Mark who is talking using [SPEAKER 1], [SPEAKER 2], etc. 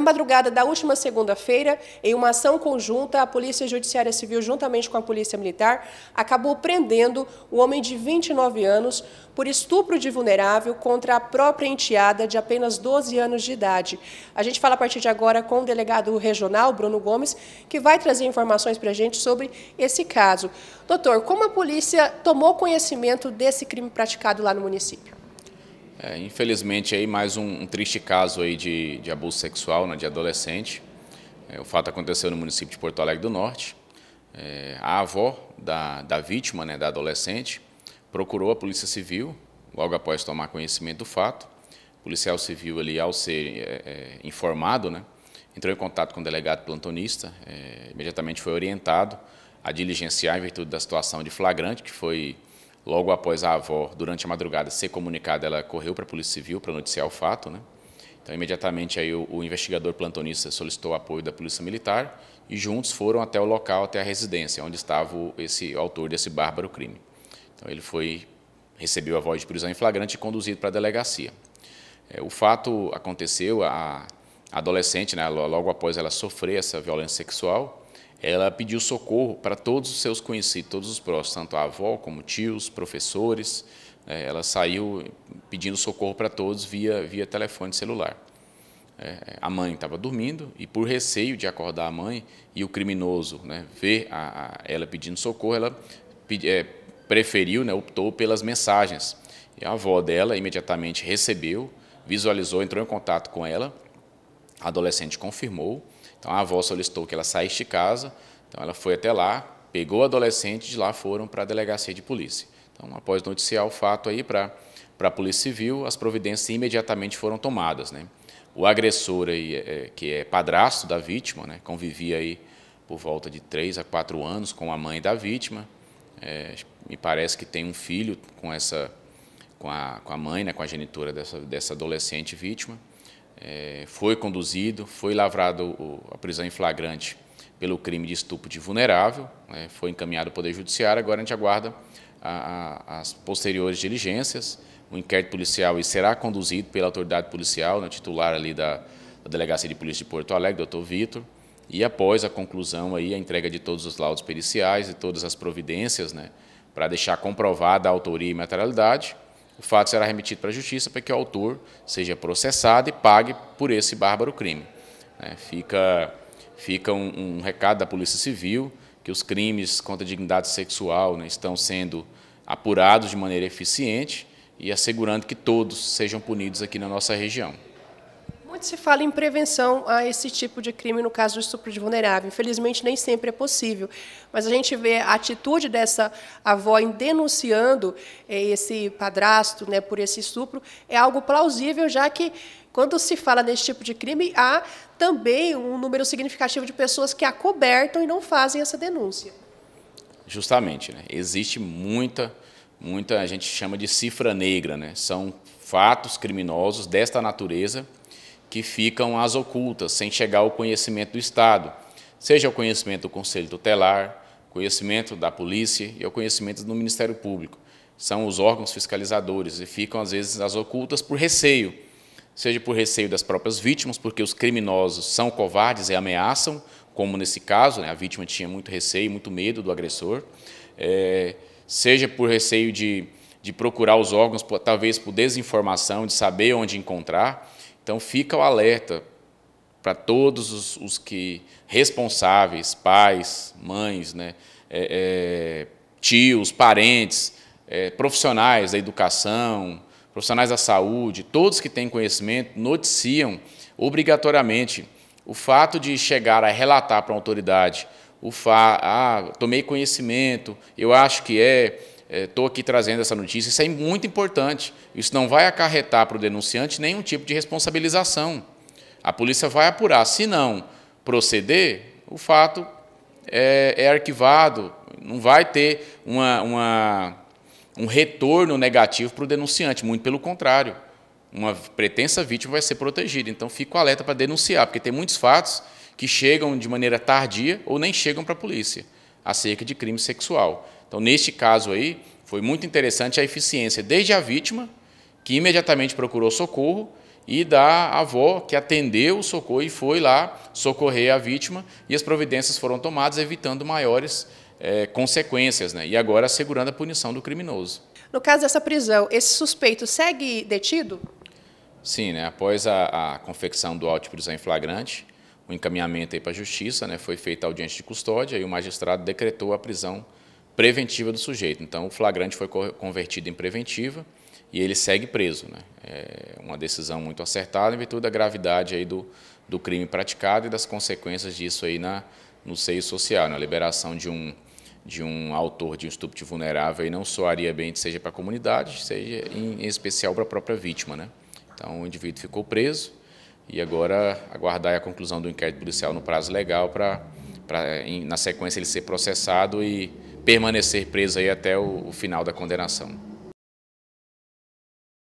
[SPEAKER 1] Na madrugada da última segunda-feira, em uma ação conjunta, a Polícia Judiciária Civil, juntamente com a Polícia Militar, acabou prendendo o homem de 29 anos por estupro de vulnerável contra a própria enteada de apenas 12 anos de idade. A gente fala a partir de agora com o delegado regional, Bruno Gomes, que vai trazer informações para a gente sobre esse caso. Doutor, como a polícia tomou conhecimento desse crime praticado lá no município?
[SPEAKER 2] É, infelizmente aí mais um, um, triste caso aí de, de abuso sexual né, de adolescente. É, o fato aconteceu no município de Porto Alegre do Norte. É, a avó da, da vítima, né, da adolescente, procurou a Polícia Civil logo após tomar conhecimento do fato. O policial civil ali, ao ser é, é, informado, né, entrou em contato com o delegado plantonista, é, imediatamente foi orientado a diligenciar em virtude da situação de flagrante que foi Logo após a avó, durante a madrugada, ser comunicada, ela correu para a Polícia Civil para noticiar o fato. Né? Então, imediatamente, aí, o, o investigador plantonista solicitou apoio da Polícia Militar e juntos foram até o local, até a residência, onde estava o, esse o autor desse bárbaro crime. Então, ele foi recebeu a voz de prisão em flagrante e conduzido para a delegacia. É, o fato aconteceu, a, a adolescente, né, logo após ela sofrer essa violência sexual, ela pediu socorro para todos os seus conhecidos, todos os próximos, tanto a avó como tios, professores. É, ela saiu pedindo socorro para todos via, via telefone celular. É, a mãe estava dormindo e, por receio de acordar a mãe e o criminoso né, ver a, a, ela pedindo socorro, ela é, preferiu, né, optou pelas mensagens. E a avó dela imediatamente recebeu, visualizou, entrou em contato com ela. A adolescente confirmou então a avó solicitou que ela saísse de casa, então ela foi até lá, pegou o adolescente, de lá foram para a delegacia de polícia. Então, após noticiar o fato aí para para a Polícia Civil, as providências imediatamente foram tomadas, né? O agressor aí, é, é que é padrasto da vítima, né, convivia aí por volta de 3 a 4 anos com a mãe da vítima. É, me parece que tem um filho com essa com a, com a mãe, né, com a genitora dessa, dessa adolescente vítima é, foi conduzido, foi lavrado o, a prisão em flagrante pelo crime de estupro de vulnerável, né, foi encaminhado ao Poder Judiciário, agora a gente aguarda a, a, as posteriores diligências, o inquérito policial e será conduzido pela autoridade policial, né, titular ali da, da Delegacia de Polícia de Porto Alegre, doutor Vitor, e após a conclusão aí, a entrega de todos os laudos periciais e todas as providências, né, para deixar comprovada a autoria e materialidade, o fato será remetido para a justiça para que o autor seja processado e pague por esse bárbaro crime. É, fica fica um, um, recado da Polícia Civil que os crimes contra a dignidade sexual né, estão sendo apurados de maneira eficiente e assegurando que todos sejam punidos aqui na nossa região
[SPEAKER 1] quando se fala em prevenção a esse tipo de crime, no caso do estupro de vulnerável. Infelizmente, nem sempre é possível, mas a gente vê a atitude dessa avó em denunciando eh, esse padrasto né, por esse estupro é algo plausível, já que quando se fala nesse tipo de crime, há também um número significativo de pessoas que acobertam e não fazem essa denúncia.
[SPEAKER 2] Justamente, né? existe muita, muita, a gente chama de cifra negra, né? são fatos criminosos desta natureza que ficam às ocultas, sem chegar ao conhecimento do Estado, seja o conhecimento do Conselho Tutelar, conhecimento da polícia e o conhecimento do Ministério Público. São os órgãos fiscalizadores e ficam, às vezes, às ocultas por receio, seja por receio das próprias vítimas, porque os criminosos são covardes e ameaçam, como nesse caso, né, a vítima tinha muito receio, muito medo do agressor, é, seja por receio de, de procurar os órgãos, talvez por desinformação, de saber onde encontrar, então fica o alerta para todos os, os, que responsáveis, pais, mães, né, é, é, tios, parentes, é, profissionais da educação, profissionais da saúde, todos que têm conhecimento noticiam obrigatoriamente o fato de chegar a relatar para a autoridade o fa ah, tomei conhecimento, eu acho que é, estou é, aqui trazendo essa notícia, isso é muito importante. Isso não vai acarretar para o denunciante nenhum tipo de responsabilização. A polícia vai apurar. Se não proceder, o fato é, é arquivado, não vai ter uma, uma, um retorno negativo para o denunciante, muito pelo contrário. Uma pretensa vítima vai ser protegida. Então, fico alerta para denunciar, porque tem muitos fatos que chegam de maneira tardia ou nem chegam para a polícia acerca de crime sexual. Então, neste caso aí, foi muito interessante a eficiência desde a vítima, que imediatamente procurou socorro, e da avó que atendeu o socorro e foi lá socorrer a vítima, e as providências foram tomadas, evitando maiores é, consequências, né? e agora assegurando a punição do criminoso.
[SPEAKER 1] No caso dessa prisão, esse suspeito segue detido?
[SPEAKER 2] Sim, né? após a, a confecção do auto de prisão em flagrante, o encaminhamento para a justiça, né, foi feita audiência de custódia e o magistrado decretou a prisão preventiva do sujeito. Então, o flagrante foi convertido em preventiva e ele segue preso. Né? É uma decisão muito acertada em virtude da gravidade aí do, do crime praticado e das consequências disso aí na, no seio social, na né? liberação de um, de um autor de um estupro vulnerável e não soaria bem seja para a comunidade, seja em, em especial para a própria vítima. Né? Então, o indivíduo ficou preso, e agora aguardar a conclusão do inquérito policial no prazo legal para, pra, na sequência, ele ser processado e permanecer preso aí até o, o final da condenação.